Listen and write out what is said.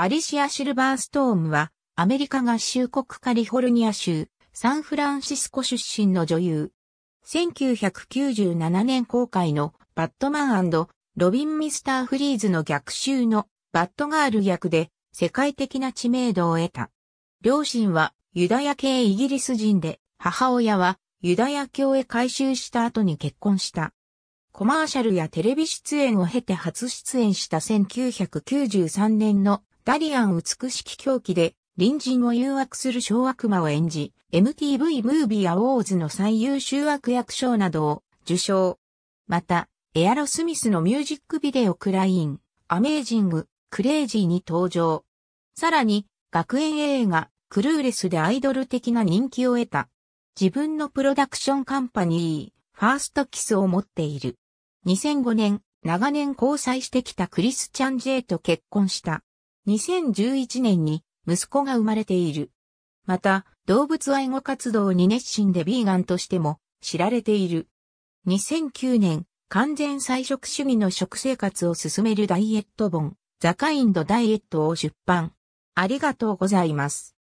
アリシア・シルバーストームは、アメリカ合衆国カリフォルニア州、サンフランシスコ出身の女優。1997年公開のバットマンロビン・ミスター・フリーズの逆襲のバットガール役で世界的な知名度を得た。両親はユダヤ系イギリス人で、母親はユダヤ教へ改宗した後に結婚した。コマーシャルやテレビ出演を経て初出演した1993年のダリアン美しき狂気で、隣人を誘惑する小悪魔を演じ、MTV ムービーアウォーズの最優秀悪役賞などを受賞。また、エアロスミスのミュージックビデオクライン、アメージング、クレイジーに登場。さらに、学園映画、クルーレスでアイドル的な人気を得た。自分のプロダクションカンパニー、ファーストキスを持っている。2005年、長年交際してきたクリスチャン・ジェイと結婚した。2011年に息子が生まれている。また、動物愛護活動に熱心でビーガンとしても知られている。2009年、完全菜食主義の食生活を進めるダイエット本、ザカインドダイエットを出版。ありがとうございます。